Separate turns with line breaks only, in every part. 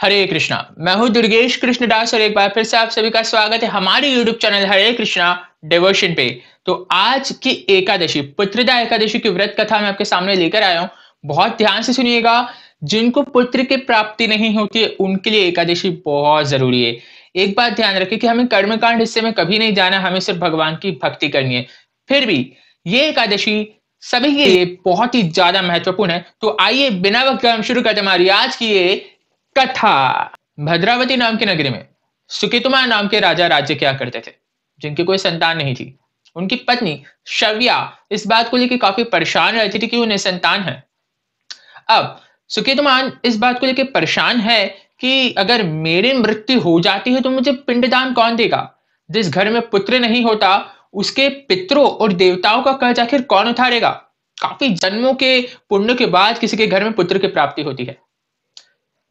हरे कृष्णा मैं हूं दुर्गेश कृष्ण दास और एक बार फिर से आप सभी का स्वागत है हमारे YouTube channel Hare Krishna devotion पे तो आज की एकादशी पुत्रदा एकादशी की व्रत कथा मैं आपके सामने लेकर आया हूं बहुत ध्यान से सुनिएगा जिनको पुत्र की प्राप्ति नहीं होती है उनके लिए एकादशी बहुत जरूरी है एक बात ध्यान रखें कि हमें कर्मकांड हिस्से में कभी नहीं जाना हमें सिर्फ भगवान की भक्ति करनी है फिर भी ये एकादशी सभी के लिए बहुत ही ज्यादा महत्वपूर्ण है तो आइए बिना वक्त हम शुरू करते हमारी आज की ये कथा भद्रावती नाम की नगरी में सुकितुमा नाम के राजा राज्य क्या करते थे जिनकी कोई संतान नहीं थी उनकी पत्नी शव्या इस बात को लेकर काफी परेशान रहती थी कि उन्हें संतान है अब सुकेतुमान इस बात को लेकर परेशान है कि अगर मेरी मृत्यु हो जाती है तो मुझे पिंडदान कौन देगा जिस घर में पुत्र नहीं होता उसके पितरों और देवताओं का कर्ज आखिर कौन उठारेगा काफी जन्मों के पुण्य के बाद किसी के घर में पुत्र की प्राप्ति होती है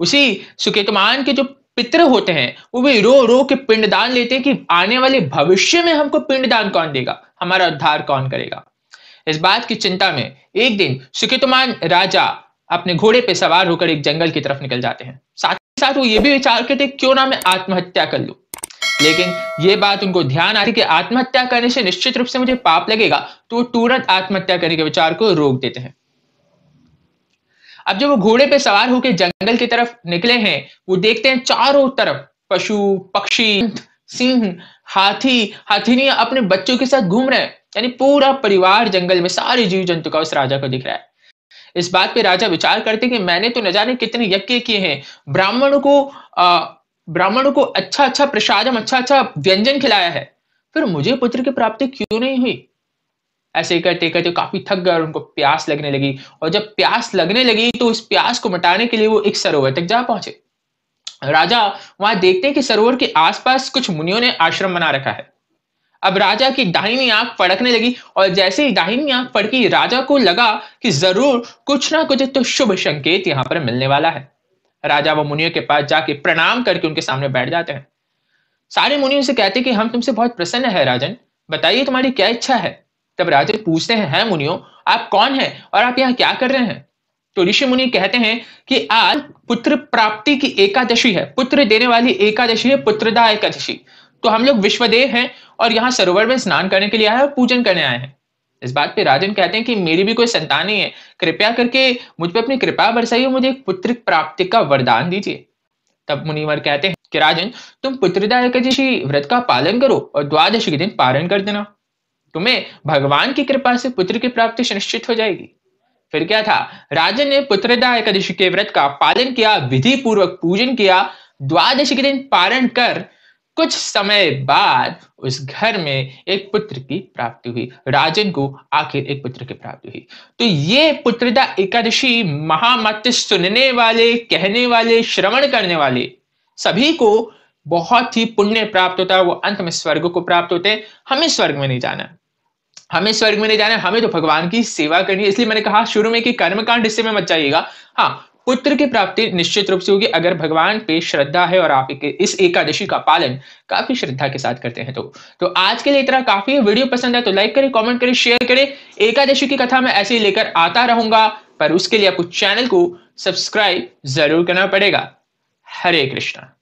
उसी सुकेतमान के जो पितर होते हैं वो भी रो रो के पिंडदान लेते हैं कि आने वाले भविष्य में हमको पिंडदान कौन देगा हमारा उद्धार कौन करेगा इस बात की चिंता में एक दिन सुकेतमान राजा अपने घोड़े पे सवार होकर एक जंगल की तरफ निकल जाते हैं साथ ही साथ वो ये भी विचार करते क्यों ना मैं आत्महत्या कर लू लेकिन ये बात उनको ध्यान आती कि आत्महत्या करने से निश्चित रूप से मुझे पाप लगेगा तो वो तुरंत आत्महत्या करने के विचार को रोक देते हैं अब जब वो घोड़े पे सवार होकर जंगल की तरफ निकले हैं वो देखते हैं चारों तरफ पशु पक्षी सिंह हाथी हाथी अपने बच्चों के साथ घूम रहे हैं यानी पूरा परिवार जंगल में सारे जीव जंतु का उस राजा को दिख रहा है इस बात पे राजा विचार करते कि मैंने तो न जाने कितने यज्ञ किए हैं ब्राह्मणों को ब्राह्मणों को अच्छा अच्छा प्रसादम अच्छा अच्छा व्यंजन खिलाया है फिर मुझे पुत्र की प्राप्ति क्यों नहीं हुई ऐसे करते करते काफी थक गए और उनको प्यास लगने लगी और जब प्यास लगने लगी तो उस प्यास को मिटाने के लिए वो एक सरोवर तक जा पहुंचे राजा वहां देखते हैं कि सरोवर के आसपास कुछ मुनियों ने आश्रम बना रखा है अब राजा की दाहिनी आंख फड़कने लगी और जैसे ही दाहिनी आंख फड़की राजा को लगा कि जरूर कुछ ना कुछ तो शुभ संकेत यहाँ पर मिलने वाला है राजा वो मुनियों के पास जाके प्रणाम करके उनके सामने बैठ जाते हैं सारे मुनियों से कहते कि हम तुमसे बहुत प्रसन्न है राजन बताइए तुम्हारी क्या इच्छा है तब राजे पूछते हैं है मुनियो आप कौन हैं और आप यहाँ क्या कर रहे हैं तो ऋषि मुनि कहते हैं कि आज पुत्र प्राप्ति की एकादशी है पुत्र देने वाली एकादशी है पुत्रदा एकादशी तो हम लोग विश्वदेव हैं और यहाँ सरोवर में स्नान करने के लिए आए और पूजन करने आए हैं इस बात पे राजन कहते हैं कि मेरी भी कोई संतान नहीं है कृपया करके मुझ पर अपनी कृपा बरसाइए मुझे एक पुत्र प्राप्ति का वरदान दीजिए तब मुनिवर कहते हैं कि राजन तुम पुत्रदा एकादशी व्रत का पालन करो और द्वादशी के दिन पारण कर देना तुम्हें भगवान की कृपा से पुत्र की प्राप्ति सुनिश्चित हो जाएगी फिर क्या था राजन ने पुत्रदा एकादशी के व्रत का पालन किया विधि पूर्वक पूजन किया द्वादशी के दिन पारण कर कुछ समय बाद उस घर में एक पुत्र की प्राप्ति हुई राजन को आखिर एक पुत्र की प्राप्ति हुई तो ये पुत्रदा एकादशी महामत सुनने वाले कहने वाले श्रवण करने वाले सभी को बहुत ही पुण्य प्राप्त होता है वो अंत में स्वर्ग को प्राप्त होते हैं हमें स्वर्ग में नहीं जाना हमें स्वर्ग में नहीं जाना हमें तो भगवान की सेवा करनी है इसलिए मैंने कहा शुरू में कि कर्मकांड इससे में मत जाइएगा हाँ पुत्र की प्राप्ति निश्चित रूप से होगी अगर भगवान पे श्रद्धा है और आप इस एकादशी का पालन काफी श्रद्धा के साथ करते हैं तो तो आज के लिए इतना काफी है वीडियो पसंद है तो लाइक करें कमेंट करें शेयर करें एकादशी की कथा मैं ऐसे ही लेकर आता रहूंगा पर उसके लिए आपको चैनल को सब्सक्राइब जरूर करना पड़ेगा हरे कृष्णा